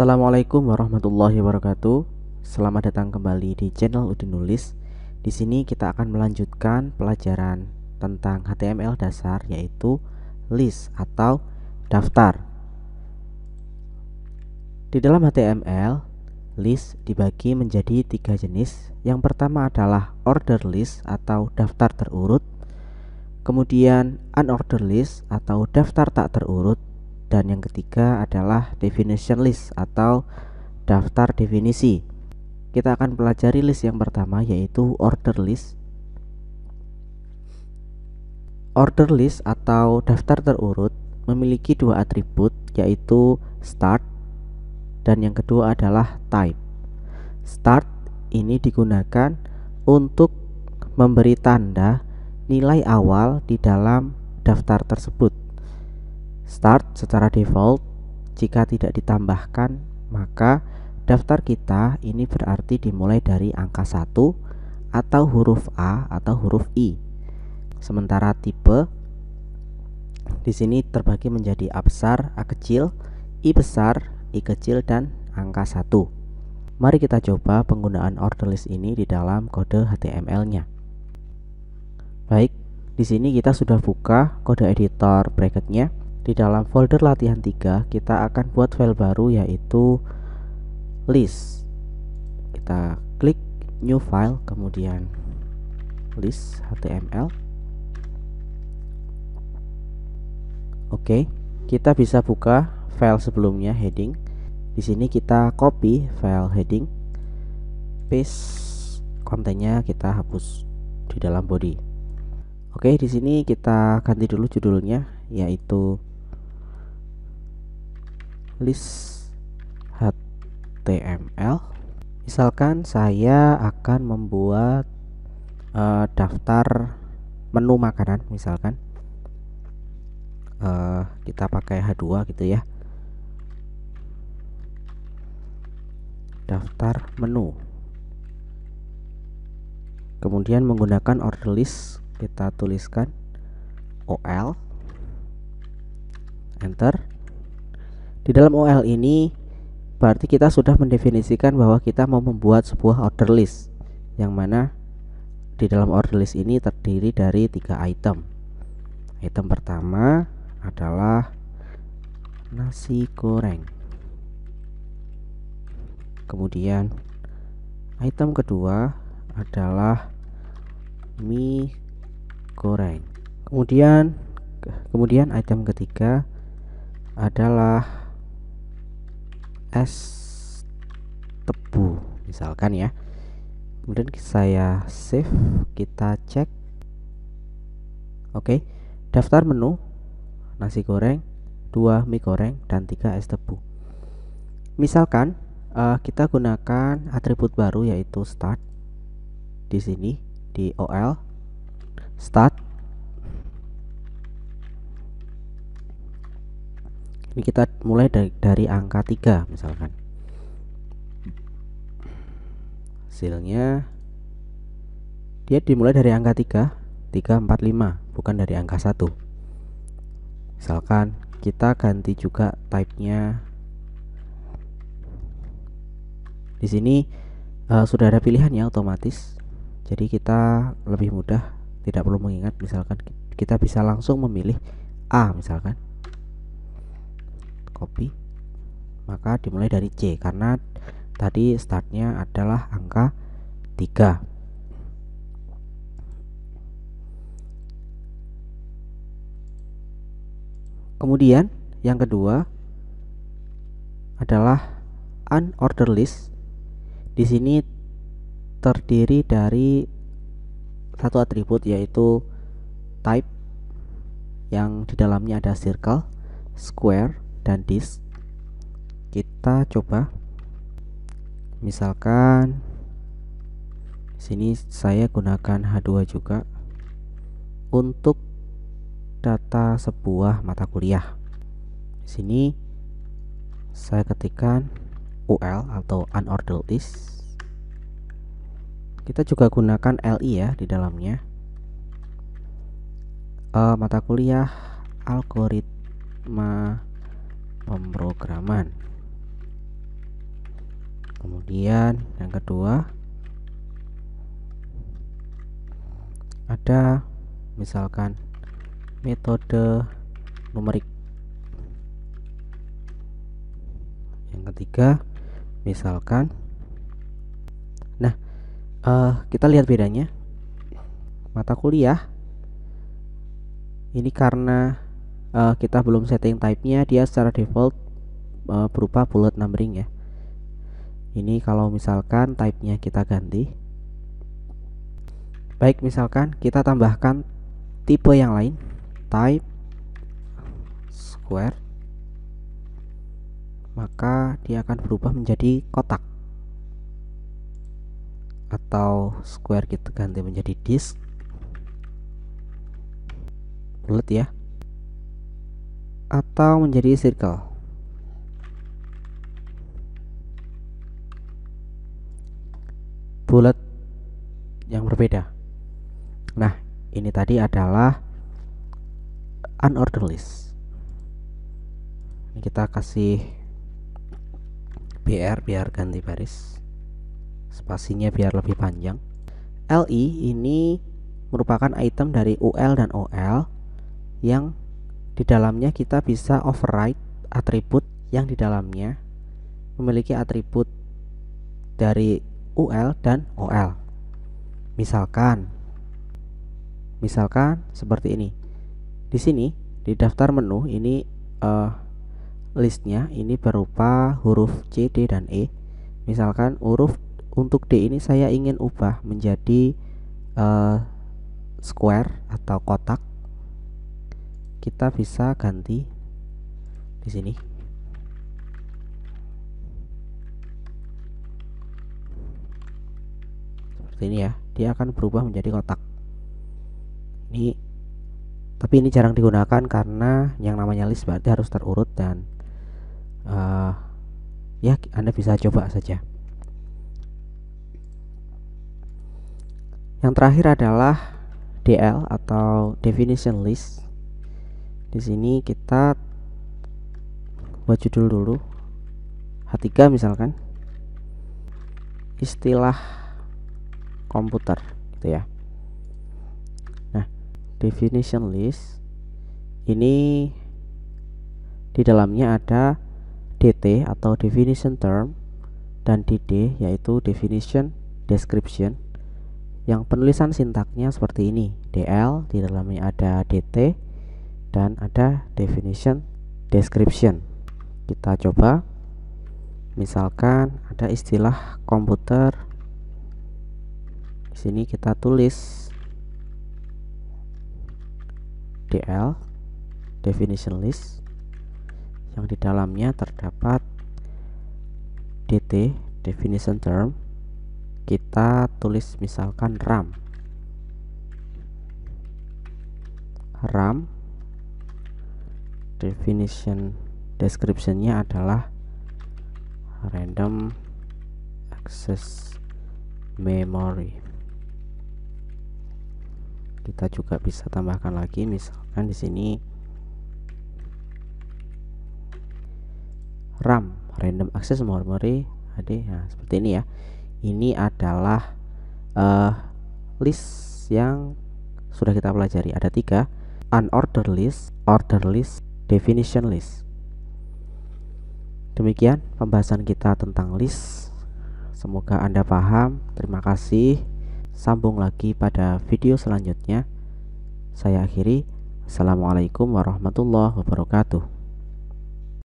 Assalamualaikum warahmatullahi wabarakatuh. Selamat datang kembali di channel Udin Nulis. Di sini kita akan melanjutkan pelajaran tentang HTML dasar yaitu list atau daftar. Di dalam HTML, list dibagi menjadi tiga jenis. Yang pertama adalah order list atau daftar terurut. Kemudian unorder list atau daftar tak terurut dan yang ketiga adalah definition list atau daftar definisi. Kita akan pelajari list yang pertama yaitu order list. Order list atau daftar terurut memiliki dua atribut yaitu start dan yang kedua adalah type. Start ini digunakan untuk memberi tanda nilai awal di dalam daftar tersebut. Start secara default, jika tidak ditambahkan, maka daftar kita ini berarti dimulai dari angka 1 atau huruf A atau huruf I. Sementara tipe di sini terbagi menjadi A besar, A kecil, I besar, I kecil dan angka 1. Mari kita coba penggunaan order list ini di dalam kode HTML-nya. Baik, di sini kita sudah buka kode editor bracketnya di dalam folder latihan 3 kita akan buat file baru yaitu list kita klik new file kemudian list html oke kita bisa buka file sebelumnya heading di sini kita copy file heading paste kontennya kita hapus di dalam body oke di sini kita ganti dulu judulnya yaitu list HTML misalkan saya akan membuat uh, daftar menu makanan misalkan uh, kita pakai H2 gitu ya daftar menu kemudian menggunakan order list kita tuliskan OL enter di dalam OL ini berarti kita sudah mendefinisikan bahwa kita mau membuat sebuah order list yang mana di dalam order list ini terdiri dari tiga item. Item pertama adalah nasi goreng. Kemudian item kedua adalah mie goreng. Kemudian kemudian item ketiga adalah es tebu misalkan ya kemudian saya save kita cek oke okay. daftar menu nasi goreng dua mie goreng dan tiga es tebu misalkan uh, kita gunakan atribut baru yaitu start di sini di OL start ini kita mulai dari, dari angka 3 misalkan hasilnya dia dimulai dari angka 3 3 4 5 bukan dari angka 1 misalkan kita ganti juga type-nya di sini uh, sudah ada pilihannya otomatis jadi kita lebih mudah tidak perlu mengingat misalkan kita bisa langsung memilih A misalkan kopi maka dimulai dari C karena tadi startnya adalah angka 3 Kemudian yang kedua adalah unordered list. Di sini terdiri dari satu atribut yaitu type yang di dalamnya ada circle, square, dan disk kita coba misalkan sini saya gunakan H2 juga untuk data sebuah mata kuliah sini saya ketikkan UL atau unordered list kita juga gunakan LI ya di dalamnya uh, mata kuliah algoritma pemrograman kemudian yang kedua ada misalkan metode numerik yang ketiga misalkan nah uh, kita lihat bedanya mata kuliah ini karena uh, kita belum setting type-nya dia secara default uh, berupa bullet numbering ya ini kalau misalkan type-nya kita ganti baik misalkan kita tambahkan tipe yang lain type square maka dia akan berubah menjadi kotak atau square kita ganti menjadi disk bullet ya atau menjadi circle. Bulat yang berbeda. Nah, ini tadi adalah unordered list. kita kasih BR biar ganti baris. Spasinya biar lebih panjang. LI ini merupakan item dari UL dan OL yang di dalamnya kita bisa override atribut yang di dalamnya memiliki atribut dari UL dan OL. Misalkan misalkan seperti ini. Di sini di daftar menu ini uh, listnya ini berupa huruf C, D dan E. Misalkan huruf untuk D ini saya ingin ubah menjadi uh, square atau kotak kita bisa ganti di sini seperti ini ya dia akan berubah menjadi kotak ini tapi ini jarang digunakan karena yang namanya list berarti harus terurut dan uh, ya Anda bisa coba saja yang terakhir adalah DL atau definition list di sini kita buat judul dulu H3 misalkan istilah komputer gitu ya nah definition list ini di dalamnya ada DT atau definition term dan DD yaitu definition description yang penulisan sintaknya seperti ini DL di dalamnya ada DT dan ada definition description kita coba misalkan ada istilah komputer di sini kita tulis DL definition list yang di dalamnya terdapat DT definition term kita tulis misalkan RAM RAM definition descriptionnya adalah random access memory kita juga bisa tambahkan lagi misalkan di sini RAM random access memory ada ya, nah seperti ini ya ini adalah uh, list yang sudah kita pelajari ada tiga unordered list order list definition list. Demikian pembahasan kita tentang list. Semoga Anda paham. Terima kasih. Sambung lagi pada video selanjutnya. Saya akhiri. Assalamualaikum warahmatullahi wabarakatuh.